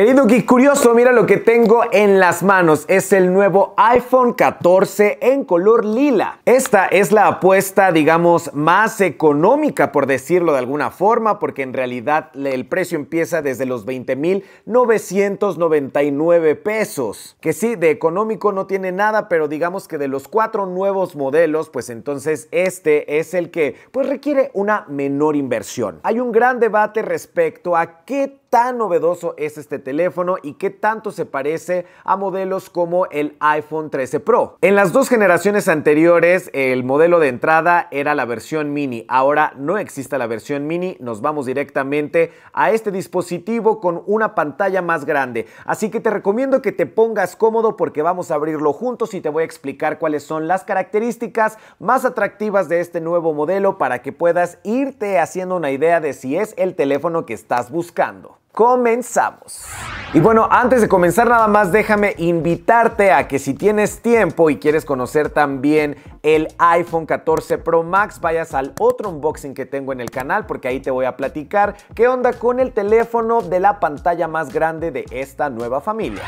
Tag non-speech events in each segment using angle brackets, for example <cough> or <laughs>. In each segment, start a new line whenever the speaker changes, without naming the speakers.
Querido Geek Curioso, mira lo que tengo en las manos. Es el nuevo iPhone 14 en color lila. Esta es la apuesta, digamos, más económica, por decirlo de alguna forma, porque en realidad el precio empieza desde los 20.999 pesos. Que sí, de económico no tiene nada, pero digamos que de los cuatro nuevos modelos, pues entonces este es el que pues requiere una menor inversión. Hay un gran debate respecto a qué tan novedoso es este teléfono y qué tanto se parece a modelos como el iPhone 13 Pro. En las dos generaciones anteriores el modelo de entrada era la versión mini, ahora no existe la versión mini, nos vamos directamente a este dispositivo con una pantalla más grande. Así que te recomiendo que te pongas cómodo porque vamos a abrirlo juntos y te voy a explicar cuáles son las características más atractivas de este nuevo modelo para que puedas irte haciendo una idea de si es el teléfono que estás buscando. Comenzamos. Y bueno, antes de comenzar nada más, déjame invitarte a que si tienes tiempo y quieres conocer también el iPhone 14 Pro Max, vayas al otro unboxing que tengo en el canal porque ahí te voy a platicar qué onda con el teléfono de la pantalla más grande de esta nueva familia.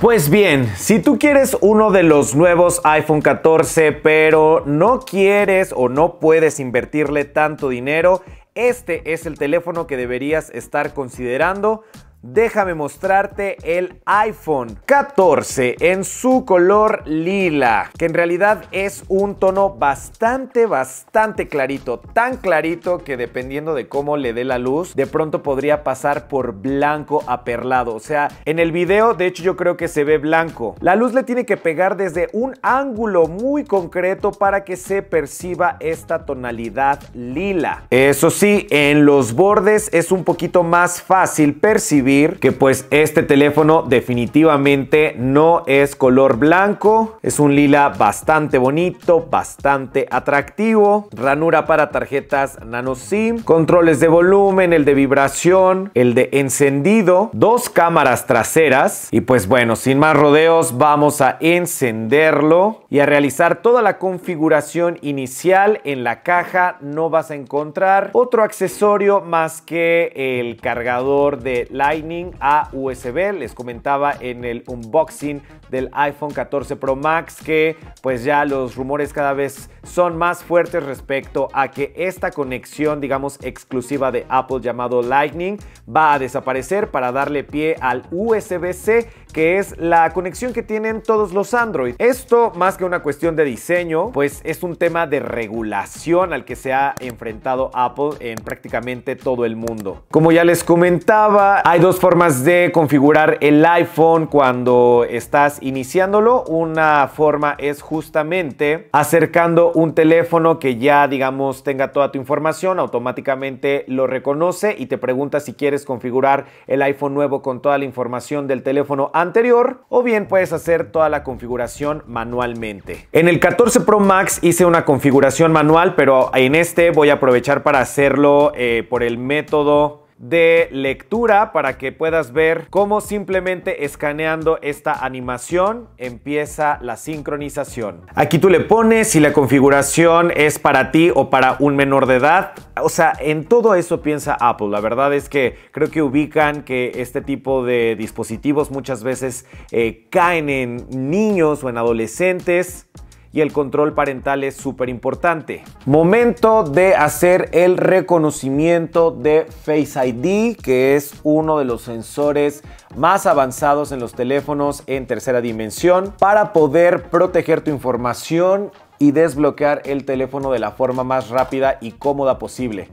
Pues bien, si tú quieres uno de los nuevos iPhone 14, pero no quieres o no puedes invertirle tanto dinero, este es el teléfono que deberías estar considerando déjame mostrarte el iPhone 14 en su color lila, que en realidad es un tono bastante, bastante clarito, tan clarito que dependiendo de cómo le dé la luz, de pronto podría pasar por blanco a perlado. O sea, en el video, de hecho, yo creo que se ve blanco. La luz le tiene que pegar desde un ángulo muy concreto para que se perciba esta tonalidad lila. Eso sí, en los bordes es un poquito más fácil percibir que pues este teléfono definitivamente no es color blanco, es un lila bastante bonito, bastante atractivo, ranura para tarjetas nano SIM, controles de volumen, el de vibración, el de encendido, dos cámaras traseras y pues bueno, sin más rodeos vamos a encenderlo y a realizar toda la configuración inicial en la caja no vas a encontrar otro accesorio más que el cargador de light Lightning a USB. Les comentaba en el unboxing del iPhone 14 Pro Max que pues ya los rumores cada vez son más fuertes respecto a que esta conexión digamos exclusiva de Apple llamado Lightning va a desaparecer para darle pie al USB-C, que es la conexión que tienen todos los Android. Esto, más que una cuestión de diseño, pues es un tema de regulación al que se ha enfrentado Apple en prácticamente todo el mundo. Como ya les comentaba, hay dos formas de configurar el iPhone cuando estás iniciándolo. Una forma es justamente acercando un teléfono que ya, digamos, tenga toda tu información, automáticamente lo reconoce y te pregunta si quieres configurar el iPhone nuevo con toda la información del teléfono anterior o bien puedes hacer toda la configuración manualmente. En el 14 Pro Max hice una configuración manual, pero en este voy a aprovechar para hacerlo eh, por el método de lectura para que puedas ver cómo simplemente escaneando esta animación empieza la sincronización. Aquí tú le pones si la configuración es para ti o para un menor de edad. O sea, en todo eso piensa Apple. La verdad es que creo que ubican que este tipo de dispositivos muchas veces eh, caen en niños o en adolescentes y el control parental es súper importante. Momento de hacer el reconocimiento de Face ID, que es uno de los sensores más avanzados en los teléfonos en tercera dimensión, para poder proteger tu información y desbloquear el teléfono de la forma más rápida y cómoda posible.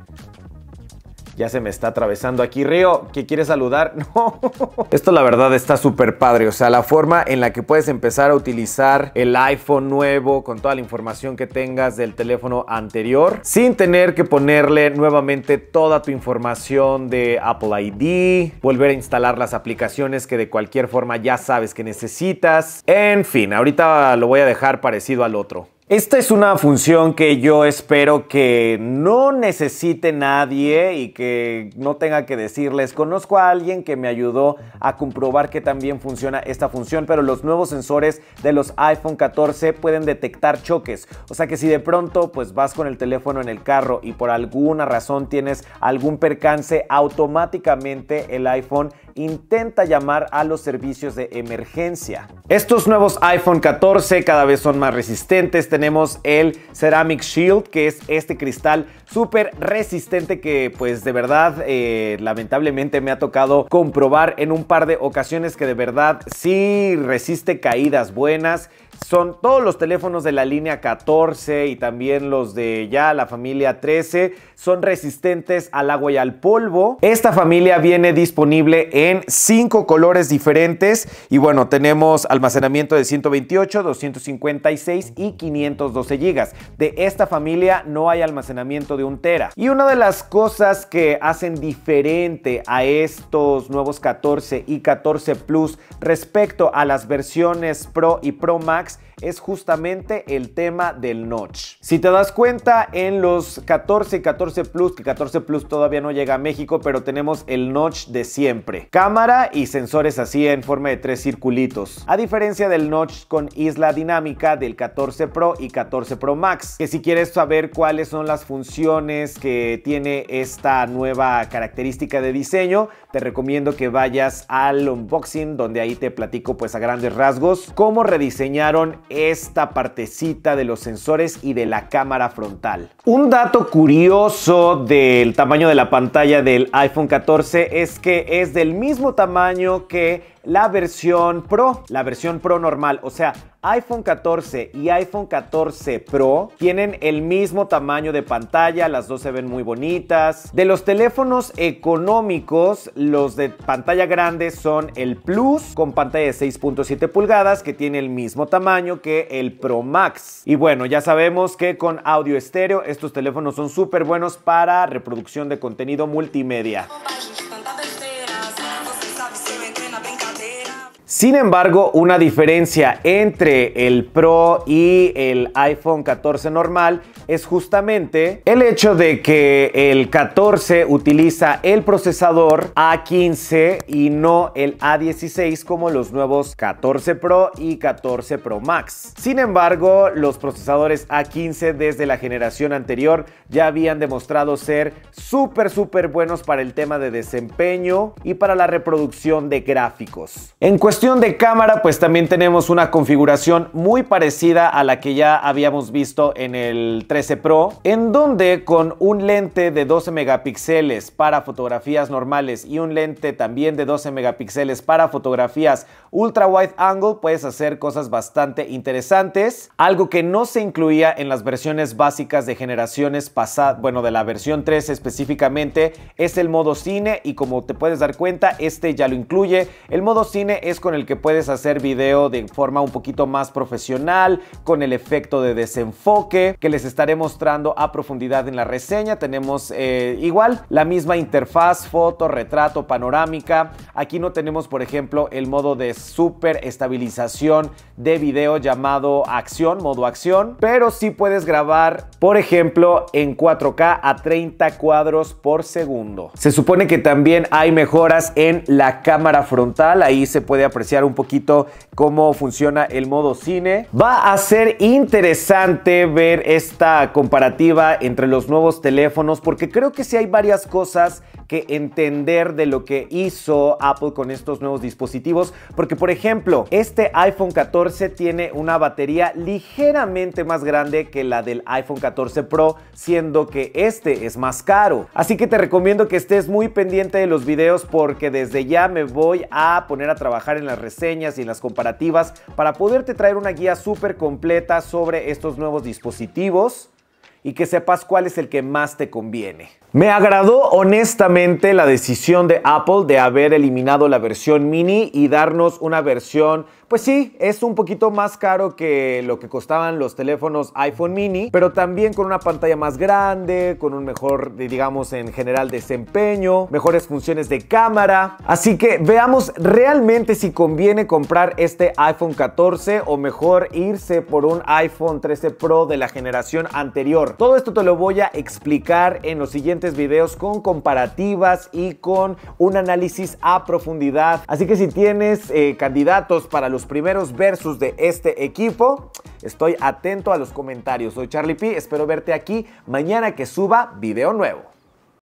Ya se me está atravesando aquí. Río, ¿qué quieres saludar? <laughs> No. Esto la verdad está súper padre. O sea, la forma en la que puedes empezar a utilizar el iPhone nuevo con toda la información que tengas del teléfono anterior sin tener que ponerle nuevamente toda tu información de Apple ID, volver a instalar las aplicaciones que de cualquier forma ya sabes que necesitas. En fin, ahorita lo voy a dejar parecido al otro. Esta es una función que yo espero que no necesite nadie y que no tenga que decirles, conozco a alguien que me ayudó a comprobar que también funciona esta función, pero los nuevos sensores de los iPhone 14 pueden detectar choques, o sea que si de pronto pues vas con el teléfono en el carro y por alguna razón tienes algún percance, automáticamente el iPhone intenta llamar a los servicios de emergencia. Estos nuevos iPhone 14 cada vez son más resistentes, tenemos el Ceramic Shield, que es este cristal súper resistente que pues de verdad eh, lamentablemente me ha tocado comprobar en un par de ocasiones que de verdad sí resiste caídas buenas. Son todos los teléfonos de la línea 14 y también los de ya la familia 13 son resistentes al agua y al polvo. Esta familia viene disponible en cinco colores diferentes y bueno, tenemos almacenamiento de 128, 256 y 512 gigas De esta familia no hay almacenamiento de y una de las cosas que hacen diferente a estos nuevos 14 y 14 Plus respecto a las versiones Pro y Pro Max es justamente el tema del notch. Si te das cuenta, en los 14 y 14 Plus, que 14 Plus todavía no llega a México, pero tenemos el notch de siempre. Cámara y sensores así en forma de tres circulitos. A diferencia del notch con isla dinámica del 14 Pro y 14 Pro Max, que si quieres saber cuáles son las funciones que tiene esta nueva característica de diseño. Te recomiendo que vayas al unboxing donde ahí te platico pues a grandes rasgos cómo rediseñaron esta partecita de los sensores y de la cámara frontal. Un dato curioso del tamaño de la pantalla del iPhone 14 es que es del mismo tamaño que la versión Pro, la versión Pro normal, o sea, iPhone 14 y iPhone 14 Pro tienen el mismo tamaño de pantalla, las dos se ven muy bonitas. De los teléfonos económicos, los de pantalla grande son el Plus con pantalla de 6.7 pulgadas que tiene el mismo tamaño que el Pro Max. Y bueno, ya sabemos que con audio estéreo estos teléfonos son súper buenos para reproducción de contenido multimedia. Sin embargo, una diferencia entre el Pro y el iPhone 14 normal es justamente el hecho de que el 14 utiliza el procesador A15 y no el A16 como los nuevos 14 Pro y 14 Pro Max. Sin embargo, los procesadores A15 desde la generación anterior ya habían demostrado ser súper, súper buenos para el tema de desempeño y para la reproducción de gráficos. En cuestión de cámara, pues también tenemos una configuración muy parecida a la que ya habíamos visto en el 13 Pro, en donde con un lente de 12 megapíxeles para fotografías normales y un lente también de 12 megapíxeles para fotografías ultra wide angle, puedes hacer cosas bastante interesantes, algo que no se incluía en las versiones básicas de generaciones pasadas, bueno, de la versión 13 específicamente, es el modo cine y como te puedes dar cuenta, este ya lo incluye. El modo cine es con el que puedes hacer video de forma un poquito más profesional, con el efecto de desenfoque que les estaré mostrando a profundidad en la reseña. Tenemos eh, igual la misma interfaz, foto, retrato, panorámica. Aquí no tenemos, por ejemplo, el modo de super estabilización de video llamado acción, modo acción, pero sí puedes grabar, por ejemplo, en 4K a 30 cuadros por segundo. Se supone que también hay mejoras en la cámara frontal, ahí se puede apreciar un poquito cómo funciona el modo cine. Va a ser interesante ver esta comparativa entre los nuevos teléfonos porque creo que sí hay varias cosas que entender de lo que hizo Apple con estos nuevos dispositivos porque por ejemplo este iPhone 14 tiene una batería ligeramente más grande que la del iPhone 14 Pro siendo que este es más caro así que te recomiendo que estés muy pendiente de los videos porque desde ya me voy a poner a trabajar en en las reseñas y en las comparativas para poderte traer una guía súper completa sobre estos nuevos dispositivos y que sepas cuál es el que más te conviene. Me agradó honestamente la decisión de Apple de haber eliminado la versión mini y darnos una versión pues sí, es un poquito más caro que lo que costaban los teléfonos iPhone mini, pero también con una pantalla más grande, con un mejor, digamos, en general desempeño, mejores funciones de cámara. Así que veamos realmente si conviene comprar este iPhone 14 o mejor irse por un iPhone 13 Pro de la generación anterior. Todo esto te lo voy a explicar en los siguientes videos con comparativas y con un análisis a profundidad. Así que si tienes eh, candidatos para los primeros versos de este equipo. Estoy atento a los comentarios. Soy Charlie P. Espero verte aquí mañana que suba video nuevo.